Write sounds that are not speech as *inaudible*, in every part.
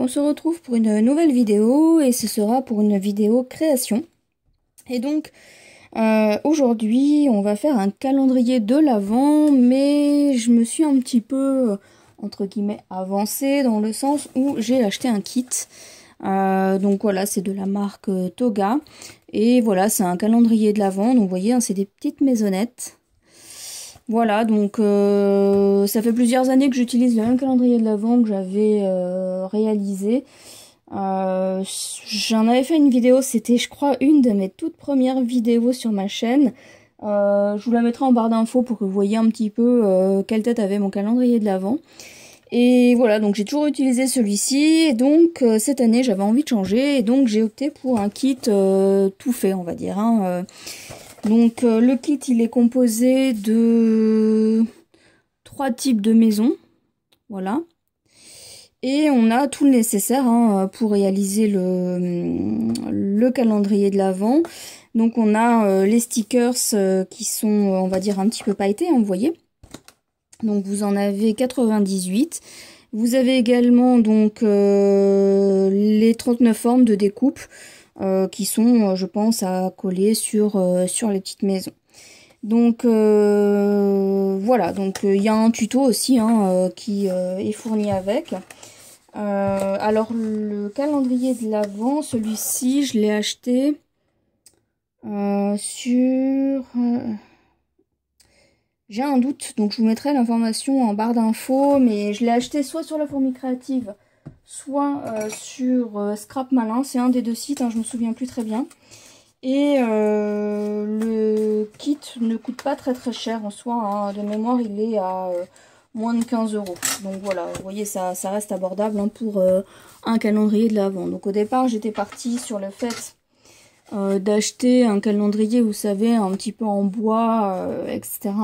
on se retrouve pour une nouvelle vidéo et ce sera pour une vidéo création. Et donc euh, aujourd'hui on va faire un calendrier de l'avant mais je me suis un petit peu euh, entre guillemets avancée dans le sens où j'ai acheté un kit. Euh, donc voilà, c'est de la marque Toga. Et voilà, c'est un calendrier de l'avant. Donc vous voyez, hein, c'est des petites maisonnettes. Voilà, donc euh, ça fait plusieurs années que j'utilise le même calendrier de l'Avent que j'avais euh, réalisé. Euh, j'en avais fait une vidéo, c'était je crois une de mes toutes premières vidéos sur ma chaîne. je vous la mettrai en barre d'infos pour que vous voyez un petit peu quelle tête avait mon calendrier de l'Avent. Et voilà, donc j'ai toujours utilisé celui-ci, et donc cette année j'avais envie de changer, et donc j'ai opté pour un kit tout fait, on va dire. Hein, donc euh, le kit il est composé de trois types de maisons. Voilà. Et on a tout le nécessaire hein, pour réaliser le, calendrier de l'Avent. Donc on a euh, les stickers euh, qui sont, on va dire, un petit peu pailletés, hein, vous voyez. Donc vous en avez 98. Vous avez également donc les 39 formes de découpe. Euh, qui sont, euh, je pense, à coller sur, euh, sur les petites maisons. Donc voilà, donc il y a un tuto aussi hein, qui est fourni avec. alors le calendrier de l'avant, celui-ci, je l'ai acheté sur... J'ai un doute, donc je vous mettrai l'information en barre d'infos, mais je l'ai acheté soit sur la fourmi créative, soit euh, sur euh, Scrap Malin, c'est un des deux sites, hein, je ne me souviens plus très bien. Et euh, le kit ne coûte pas très très cher en soi, hein. de mémoire il est à moins de 15 euros. Donc voilà, vous voyez ça, ça reste abordable hein, pour un calendrier de l'avant. Donc au départ j'étais partie sur le fait d'acheter un calendrier, vous savez, un petit peu en bois, etc.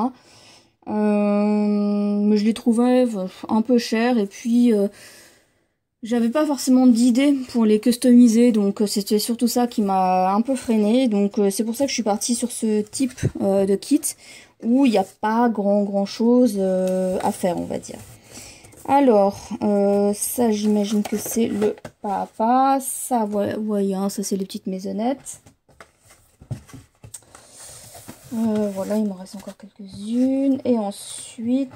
mais je l'ai trouvé un peu cher et puis j'avais pas forcément d'idées pour les customiser, donc euh, c'était surtout ça qui m'a un peu freiné. Donc euh, c'est pour ça que je suis partie sur ce type euh, de kit où il n'y a pas grand grand chose à faire, on va dire. Alors, ça j'imagine que c'est le papa. Ça, vous voyez, ça c'est les petites maisonnettes. voilà, il me reste encore quelques-unes. Et ensuite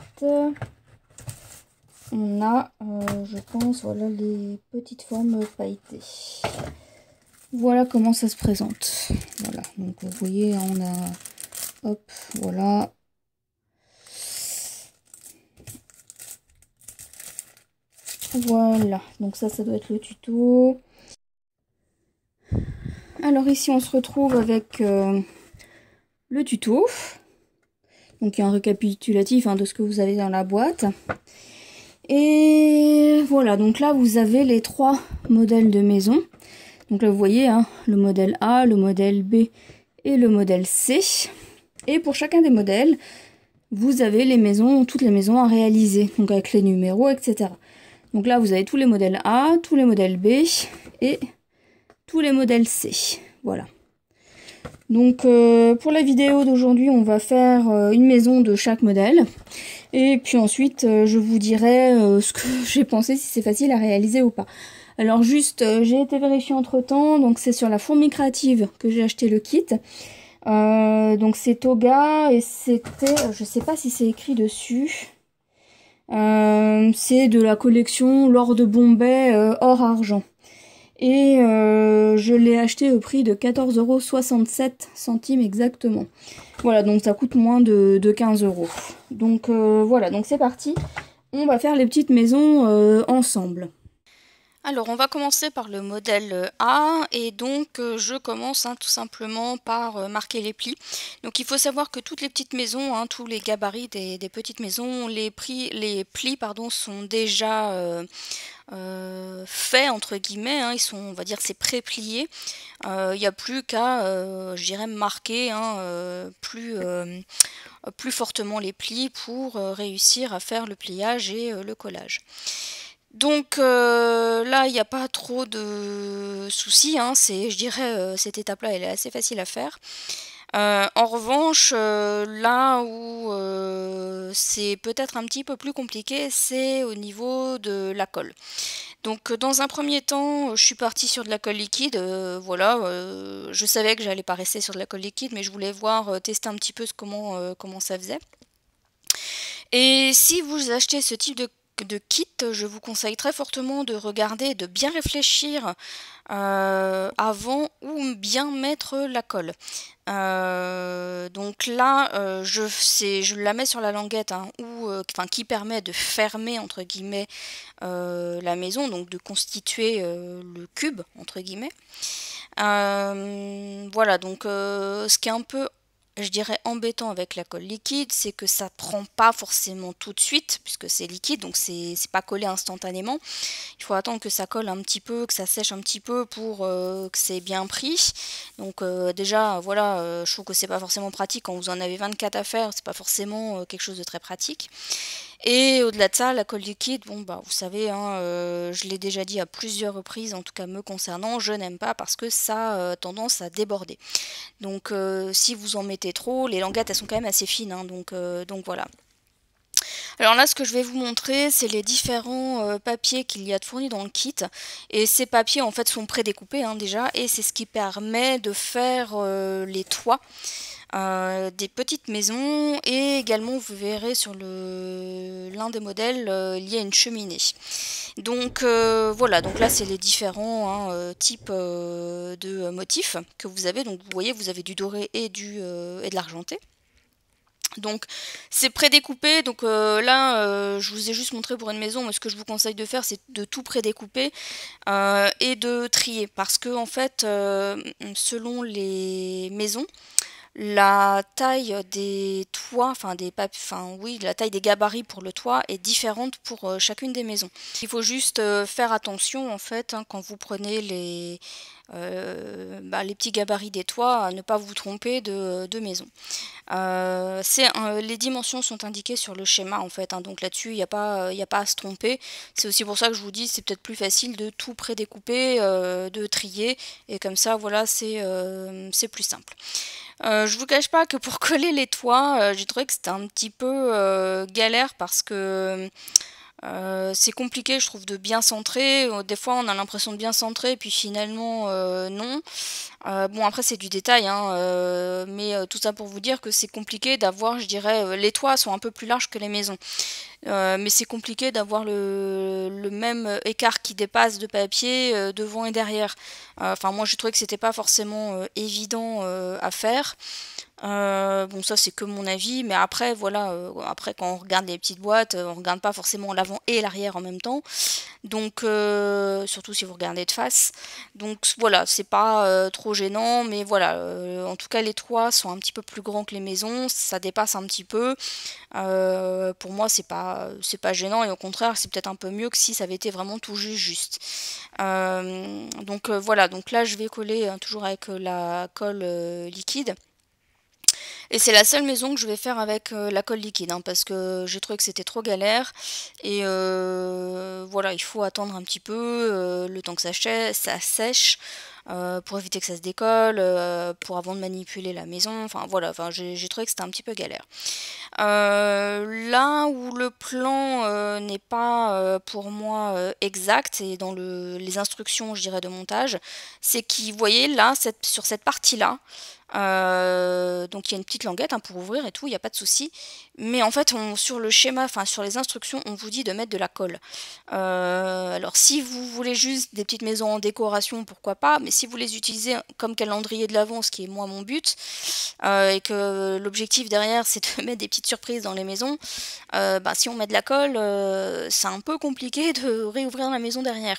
on a, euh, je pense, voilà les petites formes pailletées. Voilà comment ça se présente. Voilà, donc vous voyez, on a, hop, voilà. Voilà, donc ça, ça doit être le tuto. Alors ici, on se retrouve avec euh, le tuto. Donc un récapitulatif hein, de ce que vous avez dans la boîte. Et voilà, donc là vous avez les trois modèles de maison. Donc là vous voyez hein, le modèle A, le modèle B et le modèle C. Et pour chacun des modèles, vous avez les maisons, toutes les maisons à réaliser, donc avec les numéros, etc. Donc là vous avez tous les modèles A, tous les modèles B et tous les modèles C. Voilà. Donc euh, pour la vidéo d'aujourd'hui, on va faire euh, une maison de chaque modèle. Et puis ensuite, euh, je vous dirai ce que *laughs* j'ai pensé, si c'est facile à réaliser ou pas. Alors juste, j'ai été vérifié entre-temps, donc c'est sur la fourmi créative que j'ai acheté le kit. donc c'est Toga et c'était, je sais pas si c'est écrit dessus, c'est de la collection Lord de Bombay or argent et euh, je l'ai acheté au prix de 14,67€ centimes exactement. Voilà, donc ça coûte moins de, 15 euros. Donc euh, voilà, donc c'est parti. On va faire les petites maisons euh, ensemble. Alors on va commencer par le modèle A et donc je commence hein, tout simplement par marquer les plis. Donc il faut savoir que toutes les petites maisons, hein, tous les gabarits des, petites maisons, les, plis sont déjà euh, fait entre guillemets, hein. ils sont, on va dire, c'est pré-plié. Euh, il n'y a plus qu'à, euh, je dirais, marquer hein, plus, plus fortement les plis pour réussir à faire le pliage et le collage. Donc là, il n'y a pas trop de soucis. Hein. C'est, je dirais, cette étape-là, elle est assez facile à faire. Euh, en revanche, euh, là où euh, c'est peut-être un petit peu plus compliqué, c'est au niveau de la colle. Donc dans un premier temps, je suis partie sur de la colle liquide. voilà, je savais que j'allais pas rester sur de la colle liquide, mais je voulais voir tester un petit peu comment, comment ça faisait. Et si vous achetez ce type de de kit, je vous conseille très fortement de regarder, de bien réfléchir euh, avant ou bien mettre la colle. Euh, donc là, euh, je, je, la mets sur la languette, hein, ou, enfin, qui permet de fermer entre guillemets la maison, donc de constituer le cube entre guillemets. voilà, donc ce qui est un peu je dirais, embêtant avec la colle liquide, c'est que ça prend pas forcément tout de suite, puisque c'est liquide, donc c'est pas collé instantanément. Il faut attendre que ça colle un petit peu, que ça sèche un petit peu pour euh, que c'est bien pris. Donc euh, déjà, voilà, euh, je trouve que c'est pas forcément pratique quand vous en avez 24 à faire, c'est pas forcément quelque chose de très pratique. Et au-delà de ça, la colle liquide, bon bah vous savez, hein, euh, je l'ai déjà dit à plusieurs reprises, en tout cas me concernant, je n'aime pas parce que ça a euh, tendance à déborder. Donc euh, si vous en mettez trop, les languettes elles sont quand même assez fines, hein, donc, donc voilà. Alors là, ce que je vais vous montrer, c'est les différents papiers qu'il y a de fournis dans le kit. Et ces papiers, en fait, sont prédécoupés hein, déjà, et c'est ce qui permet de faire les toits des petites maisons et également vous verrez sur l'un des modèles lié euh, il y a une cheminée. Donc euh, voilà, donc là c'est les différents hein, euh, types de motifs que vous avez. Donc vous voyez, vous avez du doré et, du, et de l'argenté. Donc c'est prédécoupé, donc là je vous ai juste montré pour une maison, mais ce que je vous conseille de faire c'est de tout prédécouper euh, et de trier, parce que en fait selon les maisons, la taille des toits, enfin des enfin oui, la taille des gabarits pour le toit est différente pour euh, chacune des maisons. Il faut juste euh, faire attention en fait hein, quand vous prenez les, euh, bah, les petits gabarits des toits, à ne pas vous tromper de, maison. Euh, les dimensions sont indiquées sur le schéma en fait, hein. donc là-dessus il n'y a, pas, a pas à se tromper. C'est aussi pour ça que je vous dis c'est peut-être plus facile de tout prédécouper, découper euh, de trier, et comme ça voilà c'est plus simple. je je vous cache pas que pour *laughs* coller les toits, j'ai trouvé que c'était un petit peu galère parce que euh, c'est compliqué, je trouve, de bien centrer. Euh, des fois, on a l'impression de bien centrer, puis finalement, euh, non. bon, après, c'est du détail, hein, mais tout ça pour vous dire que c'est compliqué d'avoir, je dirais, les toits sont un peu plus larges que les maisons. mais c'est compliqué d'avoir le, même écart qui dépasse de papier devant et derrière. Enfin, moi, je trouvais que c'était pas forcément évident à faire. Euh, bon, ça c'est que mon avis, mais après, voilà, euh, après quand on regarde les petites boîtes, euh, on regarde pas forcément l'avant et l'arrière en même temps. Donc, surtout si vous regardez de face. Donc voilà, c'est pas trop gênant, mais voilà, en tout cas les trois sont un petit peu plus grands que les maisons, ça dépasse un petit peu. pour moi, c'est pas, c'est pas gênant et au contraire, c'est peut-être un peu mieux que si ça avait été vraiment tout juste donc voilà, donc là je vais coller hein, toujours avec la colle liquide. Et c'est la seule maison que je vais faire avec euh, la colle liquide, hein, parce que j'ai trouvé que c'était trop galère. Et euh, voilà, il faut attendre un petit peu euh, le temps que ça, sèche, pour éviter que ça se décolle, pour avant de manipuler la maison. Enfin voilà, enfin, j'ai trouvé que c'était un petit peu galère. là où le plan n'est pas pour moi exact, et dans les instructions, je dirais, de montage, c'est qu'il, vous voyez, là, sur cette partie-là, euh, donc il y a une petite languette hein, pour ouvrir et tout, il n'y a pas de souci. Mais en fait, sur le schéma, enfin sur les instructions, on vous dit de mettre de la colle. Euh, alors si vous voulez juste des petites maisons en décoration, pourquoi pas, mais si vous les utilisez comme calendrier de l'avance, ce qui est moi mon but, euh, et que l'objectif derrière c'est de *laughs* mettre des petites surprises dans les maisons, bah, si on met de la colle, c'est un peu compliqué de réouvrir la maison derrière.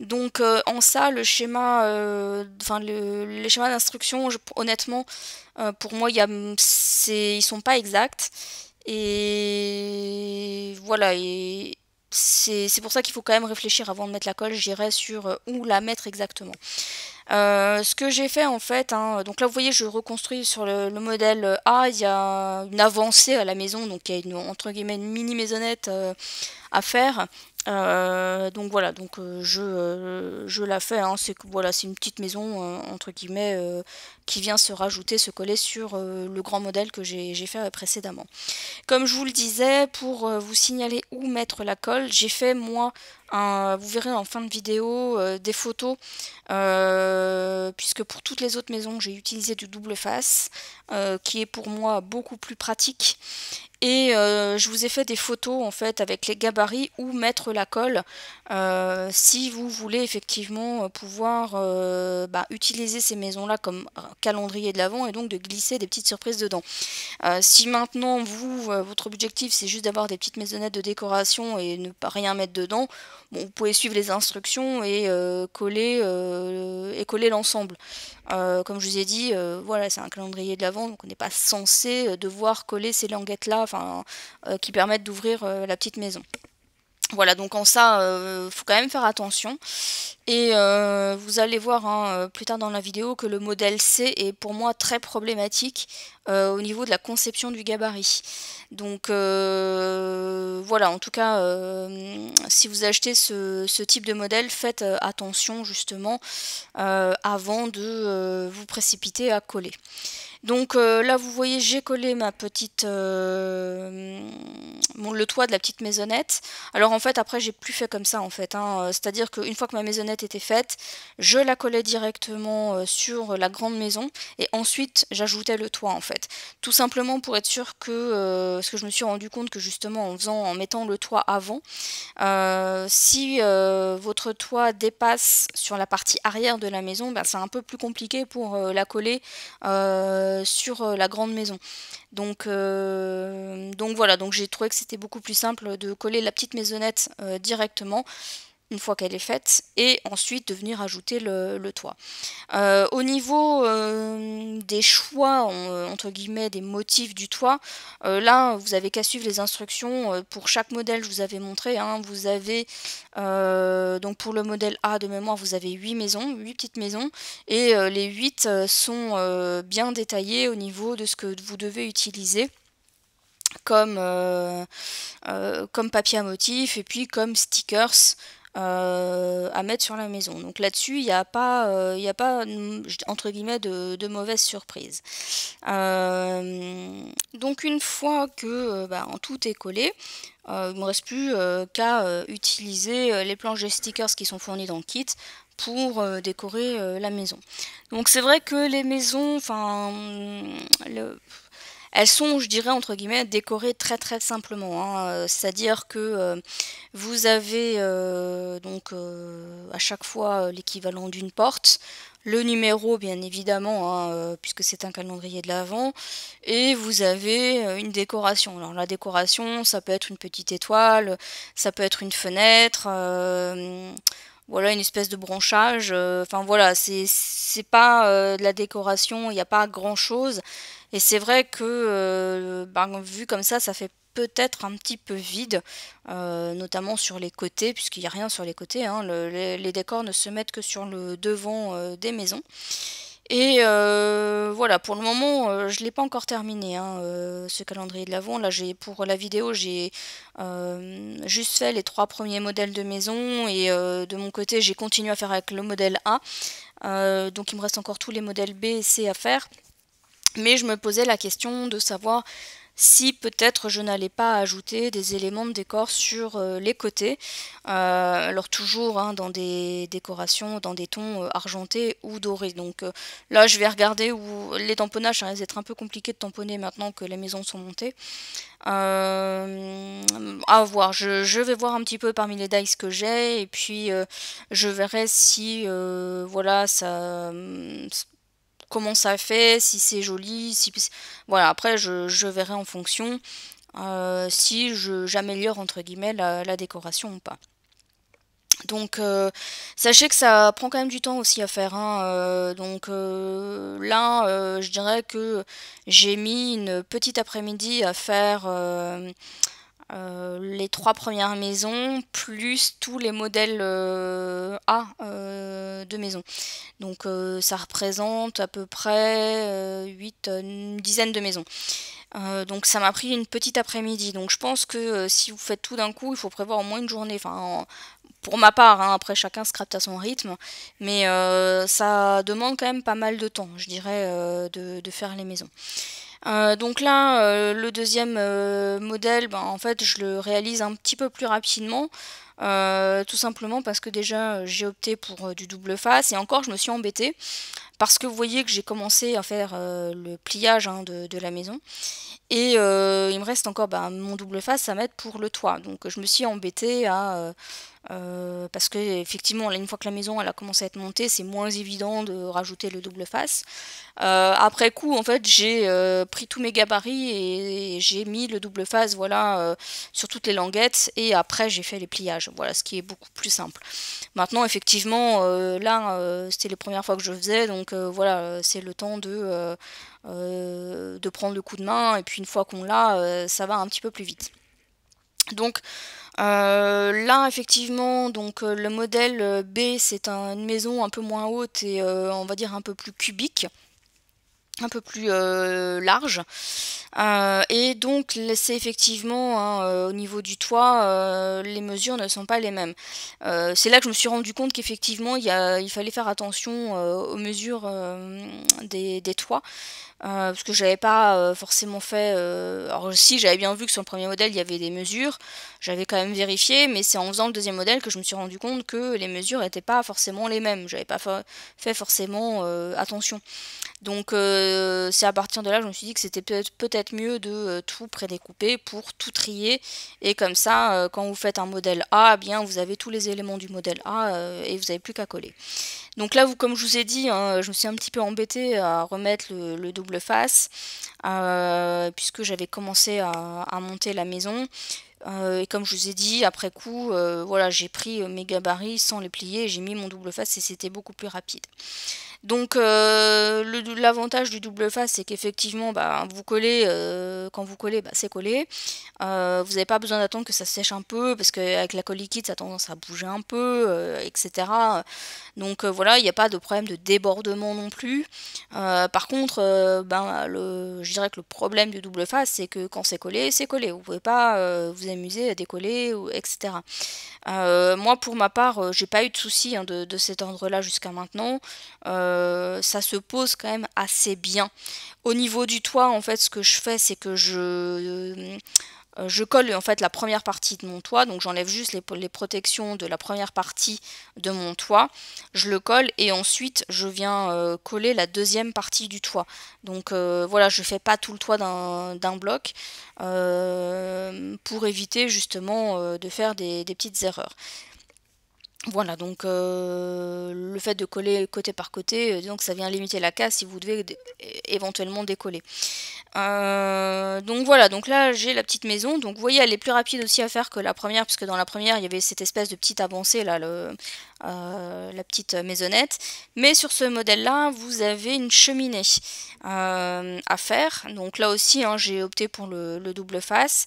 Donc en ça, le schéma, enfin le, les schémas d'instruction, honnêtement, euh, pour moi, y a, ils sont pas exacts. Et voilà, et c'est pour ça qu'il faut quand même réfléchir avant de mettre la colle, j'irai sur euh, où la mettre exactement. Euh, ce que j'ai fait en fait, hein, donc là vous voyez je reconstruis sur le, modèle A, il y a une avancée à la maison, donc il y a une, entre guillemets une mini maisonnette à faire. Euh, donc voilà, donc euh, je, euh, je, la fais, hein. c'est voilà, c'est une petite maison entre guillemets qui vient se rajouter, se coller sur le grand modèle que j'ai fait précédemment. Comme je vous le disais, pour vous signaler où mettre la colle, j'ai fait moi un, vous verrez en fin de vidéo des photos, puisque pour toutes les autres maisons j'ai utilisé du double face, qui est pour moi beaucoup plus pratique. Et euh, je vous ai fait des photos en fait avec les gabarits où mettre la colle euh, si vous voulez effectivement euh, pouvoir bah, utiliser ces maisons-là comme calendrier de l'avant et donc de glisser des petites surprises dedans. si maintenant vous, votre objectif c'est juste d'avoir des petites maisonnettes de décoration et ne pas rien mettre dedans, vous pouvez suivre les instructions et coller l'ensemble. Euh, comme je vous ai dit, euh, voilà, c'est un calendrier de l'avant, donc on n'est pas censé euh, devoir coller ces languettes-là, qui permettent d'ouvrir la petite maison. Voilà, donc en ça, il euh, faut quand même faire attention. Et euh, vous allez voir hein, euh, plus tard dans la vidéo que le modèle C est pour moi très problématique au niveau de la conception du gabarit. Donc voilà, en tout cas, si vous achetez ce, type de modèle, faites attention justement avant de vous précipiter à coller. Donc là, vous voyez, j'ai collé ma petite, toit de la petite maisonnette. Alors en fait, après, j'ai plus fait comme ça en fait. Hein. Euh, c'est-à-dire qu'une fois que ma maisonnette était faite, je la collais directement euh, sur la grande maison et ensuite j'ajoutais le toit en fait. Tout simplement pour être sûr que, ce euh, parce que je me suis rendu compte que justement en faisant, en mettant le toit avant, si votre toit dépasse sur la partie arrière de la maison, ben, c'est un peu plus compliqué pour la coller sur la grande maison. Donc, euh, donc voilà, donc j'ai trouvé que c'était beaucoup plus simple de coller la petite maisonnette euh, directement une fois qu'elle est faite, et ensuite de venir ajouter le, toit. Euh, au niveau euh, des choix, euh, entre guillemets, des motifs du toit, là, vous avez qu'à suivre les instructions. Pour chaque modèle, je vous avais montré, hein, vous avez, donc pour le modèle A de mémoire, vous avez 8 maisons, 8 petites maisons, et les huit sont bien détaillées au niveau de ce que vous devez utiliser comme, comme papier à motif et puis comme stickers euh, à mettre sur la maison. Donc là-dessus, il n'y a pas, euh, il n'y a pas mm, entre guillemets, de, mauvaises mauvaise surprise. Euh, donc une fois que bah, en tout est collé, il ne me reste plus qu'à utiliser les planches et stickers qui sont fournis dans le kit pour décorer la maison. Donc c'est vrai que les maisons, enfin, le, elles sont, je dirais, entre guillemets, décorées très très simplement. Hein. Euh, c'est-à-dire que euh, vous avez euh, donc à chaque fois l'équivalent d'une porte, le numéro bien évidemment, hein, puisque c'est un calendrier de l'Avent, et vous avez une décoration. Alors la décoration, ça peut être une petite étoile, ça peut être une fenêtre voilà une espèce de branchage enfin voilà c'est pas de la décoration il n'y a pas grand chose et c'est vrai que, euh, ben, vu comme ça, ça fait peut-être un petit peu vide, euh, notamment sur les côtés, puisqu'il n'y a rien sur les côtés. Hein. les, décors ne se mettent que sur le devant euh, des maisons. Et voilà, pour le moment, je ne l'ai pas encore terminé, hein, ce calendrier de l'Avent. Là, pour la vidéo, j'ai juste fait les trois premiers modèles de maison, et de mon côté, j'ai continué à faire avec le modèle A. donc, il me reste encore tous les modèles B et C à faire. Mais je me posais la question de savoir si peut-être je n'allais pas ajouter des éléments de décor sur euh, les côtés. Euh, alors toujours hein, dans des décorations, dans des tons euh, argentés ou dorés. Donc là je vais regarder où les tamponnages, ça va être un peu compliqué de tamponner maintenant que les maisons sont montées. à voir, je, vais voir un petit peu parmi les dice que j'ai et puis je verrai si voilà ça comment ça fait, si c'est joli, si voilà après je, verrai en fonction euh, si j'améliore entre guillemets la, décoration ou pas. Donc euh, sachez que ça prend quand même du temps aussi à faire. Hein, euh, donc là, je dirais que j'ai mis une petite après-midi à faire euh, les trois premières maisons plus tous les modèles euh, A euh, de maisons. Donc ça représente à peu près 8, une dizaine de maisons. donc ça m'a pris une petite après-midi. Donc je pense que si vous faites tout d'un coup, il faut prévoir au moins une journée. Enfin, pour ma part, hein, après chacun scrapte à son rythme, mais ça demande quand même pas mal de temps, je dirais, de faire les maisons. Euh, donc là, euh, le deuxième euh, modèle, ben, en fait, je le réalise un petit peu plus rapidement, tout simplement parce que déjà, j'ai opté pour du double face, et encore, je me suis embêtée, parce que vous voyez que j'ai commencé à faire le pliage hein, de, la maison, et il me reste encore ben, mon double face à mettre pour le toit, donc je me suis embêtée à euh, parce que effectivement, là, une fois que la maison elle a commencé à être montée, c'est moins évident de rajouter le double face. Euh, après coup, en fait, j'ai euh, pris tous mes gabarits et, j'ai mis le double face, voilà, sur toutes les languettes. Et après, j'ai fait les pliages, voilà, ce qui est beaucoup plus simple. Maintenant, effectivement, là, c'était les premières fois que je faisais, donc voilà, c'est le temps de de prendre le coup de main. Et puis une fois qu'on l'a, ça va un petit peu plus vite. Donc euh, là, effectivement, donc euh, le modèle euh, B, c'est une maison un peu moins haute et on va dire un peu plus cubique un peu plus euh, large. Euh, et donc c'est effectivement hein, euh, au niveau du toit, les mesures ne sont pas les mêmes. c'est là que je me suis rendu compte qu'effectivement il, il, fallait faire attention aux mesures des, toits. parce que j'avais pas forcément fait. alors si j'avais bien vu que sur le premier modèle il y avait des mesures, j'avais quand même vérifié, mais c'est en faisant le deuxième modèle que je me suis rendu compte que les mesures n'étaient pas forcément les mêmes. J'avais pas fait forcément attention. Donc euh, c'est à partir de là que je me suis dit que c'était peut-être mieux de euh, tout prédécouper pour tout trier. Et comme ça, euh, quand vous faites un modèle A, eh bien vous avez tous les éléments du modèle A et vous n'avez plus qu'à coller. Donc là, vous, comme je vous ai dit, hein, je me suis un petit peu embêtée à remettre le, double face, puisque j'avais commencé à, monter la maison et comme je vous ai dit, après coup, voilà, j'ai pris mes gabarits sans les plier, j'ai mis mon double face et c'était beaucoup plus rapide. Donc euh, l'avantage du double face, c'est qu'effectivement, bah, vous collez, euh, quand vous collez, bah, c'est collé. Euh, vous n'avez pas besoin d'attendre que ça sèche un peu, parce qu'avec la colle liquide, ça a tendance à bouger un peu, etc. Donc voilà, il n'y a pas de problème de débordement non plus. par contre, ben, le, je dirais que le problème du double face, c'est que quand c'est collé, c'est collé. Vous ne pouvez pas vous amuser à décoller, ou, etc. moi, pour ma part, j'ai pas eu de soucis hein, de, cet ordre-là jusqu'à maintenant. Euh, ça se pose quand même assez bien. Au niveau du toit, en fait, ce que je fais, c'est que je, euh, je colle en fait la première partie de mon toit, donc j'enlève juste les, protections de la première partie de mon toit, je le colle et ensuite je viens euh, coller la deuxième partie du toit. Donc voilà, je fais pas tout le toit d'un bloc pour éviter justement de faire des petites erreurs. Voilà, donc euh, le fait de coller côté par côté, euh, donc ça vient limiter la casse si vous devez éventuellement décoller. Euh, donc voilà, donc là j'ai la petite maison, donc vous voyez elle est plus rapide aussi à faire que la première, puisque dans la première il y avait cette espèce de petite avancée là, le, euh, la petite maisonnette. Mais sur ce modèle-là, vous avez une cheminée euh, à faire. Donc là aussi, hein, j'ai opté pour le, double face.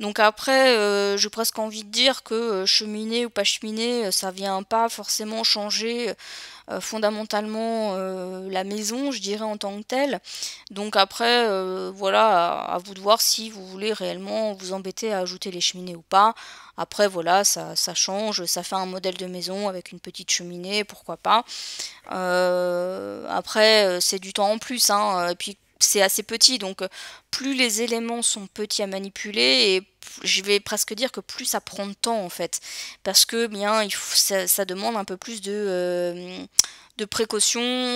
Donc après, euh, j'ai presque envie de dire que cheminée ou pas cheminée, ça vient pas forcément changer euh, fondamentalement euh, la maison, je dirais en tant que telle. Donc après, euh, voilà, à, vous de voir si vous voulez réellement vous embêter à ajouter les cheminées ou pas. Après, voilà, ça, ça change, ça fait un modèle de maison avec une petite cheminée, pourquoi pas. après, c'est du temps en plus, hein, et puis c'est assez petit, donc euh, plus les éléments sont petits à manipuler, et je vais presque dire que plus ça prend de temps en fait, parce que bien il ça, demande un peu plus de, euh, de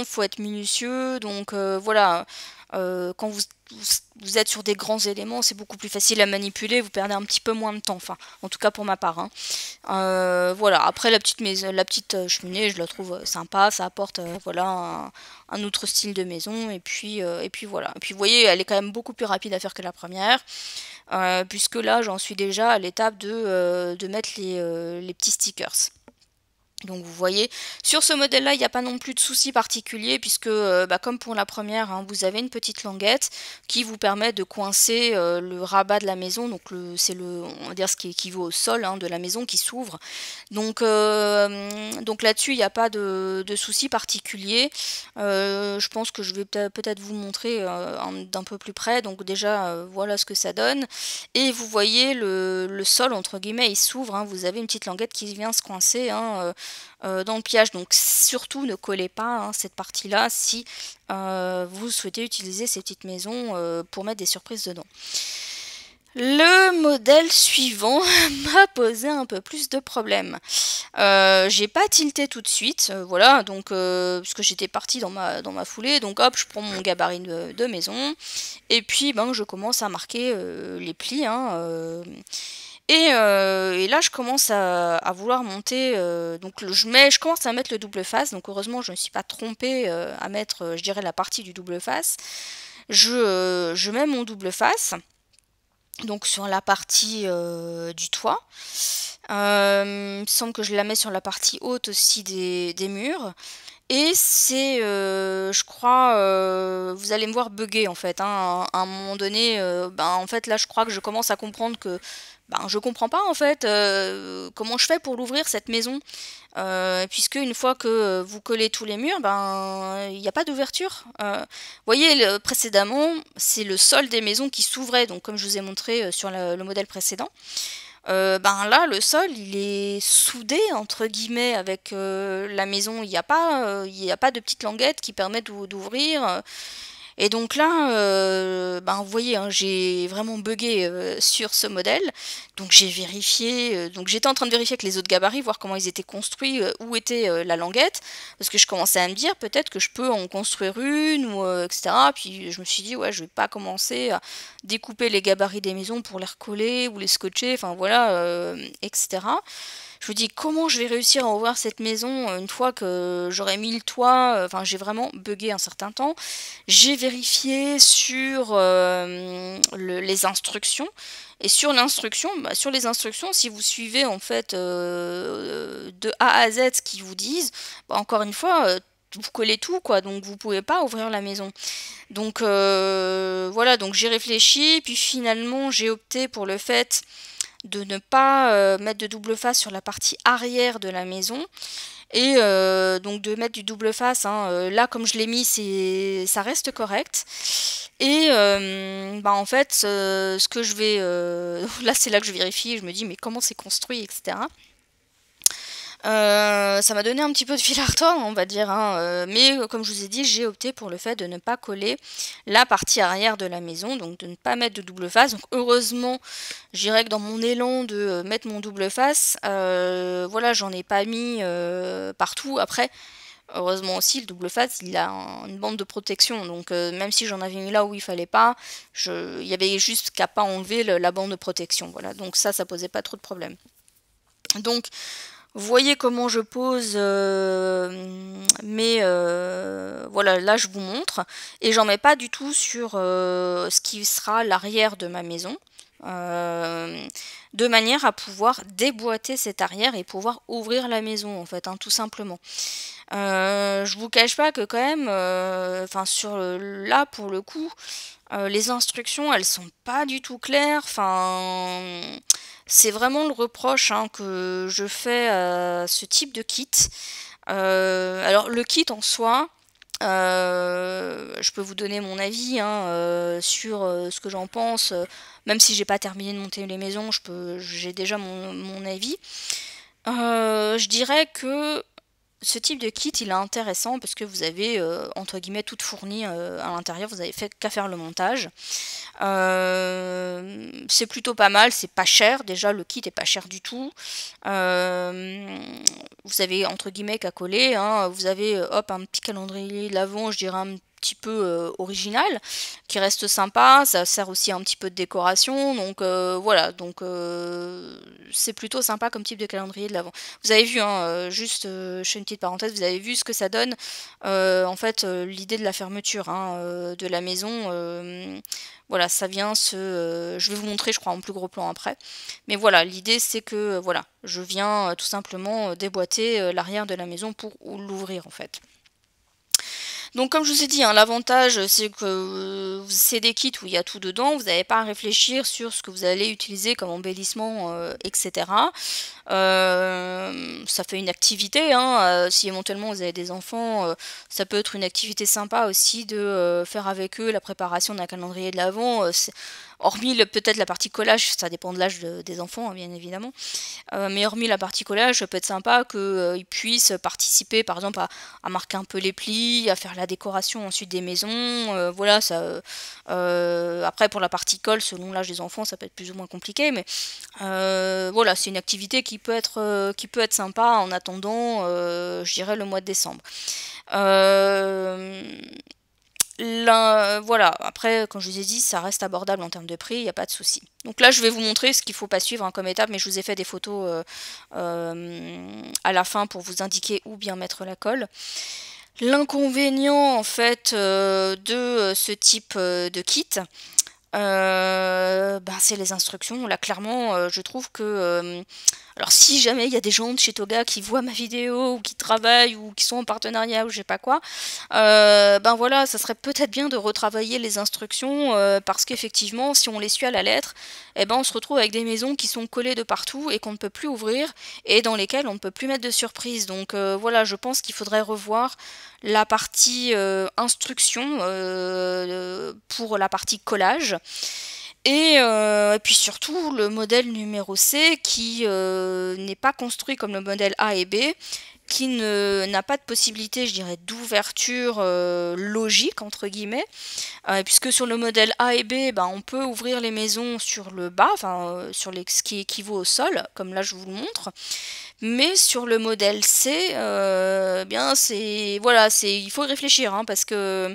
faut être minutieux, donc euh, voilà. quand vous vous êtes sur des grands éléments, c'est beaucoup plus facile à manipuler, vous perdez un petit peu moins de temps, enfin, en tout cas pour ma part. Hein. Euh, voilà, après la petite, maison, la petite euh, cheminée, je la trouve euh, sympa, ça apporte voilà, un, autre style de maison, et puis, et puis voilà. Et puis vous voyez, elle est quand même beaucoup plus rapide à faire que la première, puisque là j'en suis déjà à l'étape de, mettre les, les petits stickers. Donc vous voyez, sur ce modèle-là, il n'y a pas non plus de soucis particuliers, puisque, euh, bah, comme pour la première, hein, vous avez une petite languette qui vous permet de coincer euh, le rabat de la maison, donc c'est le, dire ce qui équivaut au sol hein, de la maison qui s'ouvre. Donc, euh, donc là-dessus, il n'y a pas de, soucis particuliers. particulier. je pense que je vais peut-être vous montrer d'un peu plus près. Donc déjà, voilà ce que ça donne. Et vous voyez le, sol entre guillemets, il s'ouvre. Hein. vous avez une petite languette qui vient se coincer euh, dans le Donc surtout ne collez pas hein, cette partie-là si euh, vous souhaitez utiliser ces petites maisons euh, pour mettre des surprises dedans. Le modèle suivant *laughs* m'a posé un peu plus de problèmes. j'ai pas tilté tout de suite, voilà, donc parce que j'étais partie dans ma, dans ma foulée, donc hop, je prends mon gabarit de, maison, et puis ben, je commence à marquer les plis. Hein, euh, et, là, je commence à, vouloir monter. Euh, donc, je, mets, je commence à mettre le double face. Donc, heureusement, je ne me suis pas trompée euh, à mettre, je dirais, la partie du double face. Je, mets mon double face. Donc, sur la partie du toit. il me semble que je la mets sur la partie haute aussi des, murs. Et c'est, je crois, vous allez me voir bugger en fait. Hein. à, un moment donné, ben, en fait là, je crois que je commence à comprendre que ben je comprends pas en fait euh, comment je fais pour l'ouvrir cette maison euh, puisque une fois que vous collez tous les murs ben il n'y a pas d'ouverture euh, vous voyez précédemment c'est le sol des maisons qui s'ouvrait donc comme je vous ai montré sur le modèle précédent ben là le sol il est soudé entre guillemets avec la maison il n'y a pas il n'y a pas de petite languette qui permet d'ouvrir et donc là, euh, ben, vous voyez, hein, j'ai vraiment bugué euh, sur ce modèle. Donc j'ai vérifié, euh, donc j'étais en train de vérifier avec les autres gabarits, voir comment ils étaient construits, où était la languette, parce que je commençais à me dire peut-être que je peux en construire une, ou, etc. Puis je me suis dit, ouais, je vais pas commencer à découper les gabarits des maisons pour les recoller ou les scotcher, enfin voilà, etc je vous dis comment je vais réussir à ouvrir cette maison euh, une fois que j'aurai mis le toit. Euh, enfin, j'ai vraiment bugué un certain temps. J'ai vérifié sur euh, les instructions. Et sur l'instruction, bah, sur les instructions, si vous suivez en fait de A à Z ce qu'ils vous disent, bah, encore une fois, vous collez tout quoi donc vous pouvez pas ouvrir la maison donc voilà donc j'ai réfléchi puis finalement j'ai opté pour le fait de ne pas euh, mettre de double face sur la partie arrière de la maison et euh, donc de mettre du double face. Hein, euh, là, comme je l'ai mis, ça reste correct. Et bah, en fait, ce que je vais *laughs* là, c'est là que je vérifie. Je me dis mais comment c'est construit, etc. Euh, ça m'a donné un petit peu de fil à retordre, on va dire. Hein. Euh, mais euh, comme je vous ai dit, j'ai opté pour le fait de ne pas coller la partie arrière de la maison, donc de ne pas mettre de double face. Donc heureusement, j'irai que dans mon élan de mettre mon double face, voilà, j'en ai pas mis partout. Après, Heureusement aussi, le double face, il a une bande de protection. Donc même si j'en avais mis là où il fallait pas, il y avait juste qu'à pas enlever la bande de protection. Voilà, donc ça, ça posait pas trop de problème. Donc voyez comment je pose euh, mais euh, voilà là je vous montre et j'en mets pas du tout sur euh, ce qui sera l'arrière de ma maison de manière à pouvoir déboîter cet arrière et pouvoir ouvrir la maison en fait hein, tout simplement je vous cache pas que quand même enfin sur là pour le coup euh, les instructions, elles sont pas du tout claires. Enfin, c'est vraiment le reproche hein, que je fais à euh, ce type de kit. Euh, alors, le kit en soi, je peux vous donner mon avis hein, sur ce que j'en pense. Même si j'ai pas terminé de monter les maisons, j'ai déjà mon, mon avis. je dirais que ce type de kit il est intéressant parce que vous avez euh, entre guillemets tout fourni euh, à l'intérieur, vous n'avez fait qu'à faire le montage. Euh, c'est plutôt pas mal, c'est pas cher, déjà le kit est pas cher du tout. vous avez entre guillemets qu'à coller, hein. vous avez hop un petit calendrier l'avant, je dirais un petit peu euh, original, qui reste sympa, ça sert aussi un petit peu de décoration, donc euh, voilà, donc euh, c'est plutôt sympa comme type de calendrier de l'avant. Vous avez vu, hein, juste, je fais une petite parenthèse, vous avez vu ce que ça donne, en fait, l'idée de la fermeture hein, de la maison, voilà, ça vient se... je vais vous montrer, je crois, en plus gros plan après, mais voilà, l'idée c'est que, voilà, je viens tout simplement déboîter l'arrière de la maison pour l'ouvrir, en fait. Donc comme je vous ai dit, hein, l'avantage c'est que euh, c'est des kits où il y a tout dedans, vous n'avez pas à réfléchir sur ce que vous allez utiliser comme embellissement, euh, etc. Euh, ça fait une activité, hein, si éventuellement vous avez des enfants, ça peut être une activité sympa aussi de faire avec eux la préparation d'un calendrier de l'Avent hormis peut-être la partie collage, ça dépend de l'âge des enfants, hein, bien évidemment, euh, mais hormis la partie collage, ça peut être sympa qu'ils euh, puissent participer, par exemple, à, marquer un peu les plis, à faire la décoration ensuite des maisons, euh, voilà, ça... après, pour la partie colle, selon l'âge des enfants, ça peut être plus ou moins compliqué, mais voilà, c'est une activité qui peut être, qui peut être sympa en attendant, je dirais, le mois de décembre. Euh, voilà, après, quand je vous ai dit, ça reste abordable en termes de prix, il n'y a pas de souci. Donc là, je vais vous montrer ce qu'il ne faut pas suivre hein, comme étape, mais je vous ai fait des photos euh, euh, à la fin pour vous indiquer où bien mettre la colle. L'inconvénient, en fait, de ce type de kit, ben, c'est les instructions. Là, clairement, je trouve que alors si jamais il y a des gens de chez Toga qui voient ma vidéo ou qui travaillent ou qui sont en partenariat ou je sais pas quoi, euh, ben voilà, ça serait peut-être bien de retravailler les instructions euh, parce qu'effectivement, si on les suit à la lettre, eh ben on se retrouve avec des maisons qui sont collées de partout et qu'on ne peut plus ouvrir et dans lesquelles on ne peut plus mettre de surprise. Donc euh, voilà, je pense qu'il faudrait revoir la partie instruction pour la partie collage. Euh, et, puis surtout le modèle numéro C qui euh, n'est pas construit comme le modèle A et B, qui n'a pas de possibilité, je dirais, d'ouverture euh, logique, entre guillemets, puisque sur le modèle A et B, ben, on peut ouvrir les maisons sur le bas, enfin sur les, ce qui équivaut au sol, comme là je vous le montre. Mais sur le modèle C, euh, bien c'est voilà, c'est il faut réfléchir hein, parce que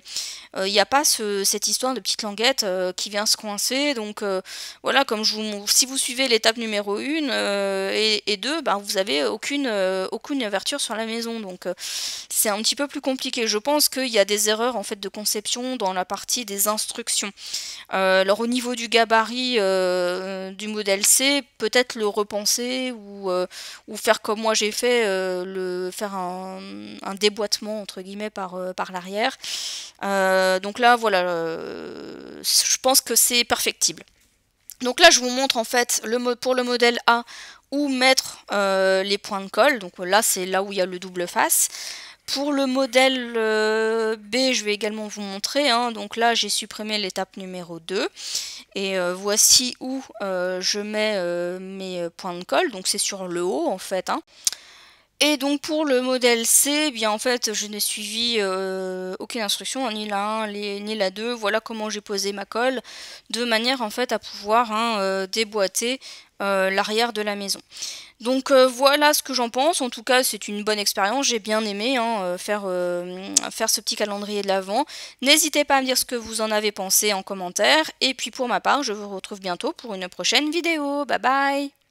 euh, il n'y a pas cette histoire de petite languette euh, qui vient se coincer. Donc voilà, comme je vous, si vous suivez l'étape numéro 1 et, 2, ben, vous avez aucune aucune ouverture sur la maison. Donc c'est un petit peu plus compliqué. Je pense qu'il y a des erreurs en fait de conception dans la partie des instructions. alors au niveau du gabarit du modèle C, peut-être le repenser ou ou faire comme moi j'ai fait, euh, le, faire un, déboîtement entre guillemets par, euh, par l'arrière. Euh, donc là, voilà, je pense que c'est perfectible. Donc là, je vous montre en fait le pour le modèle A où mettre les points de colle. Donc là, c'est là où il y a le double face. Pour le modèle euh, B, je vais également vous montrer. Hein. Donc là, j'ai supprimé l'étape numéro 2. Et euh, voici où euh, je mets mes points de colle. Donc c'est sur le haut, en fait. Hein. Et donc pour le modèle C, eh bien en fait je n'ai suivi euh, aucune instruction, hein, ni la 1 ni la 2. Voilà comment j'ai posé ma colle, de manière en fait à pouvoir hein, euh, déboîter euh, l'arrière de la maison. Donc voilà ce que j'en pense. En tout cas c'est une bonne expérience. J'ai bien aimé hein, faire, faire ce petit calendrier de l'avant. N'hésitez pas à me dire ce que vous en avez pensé en commentaire. Et puis pour ma part, je vous retrouve bientôt pour une prochaine vidéo. Bye bye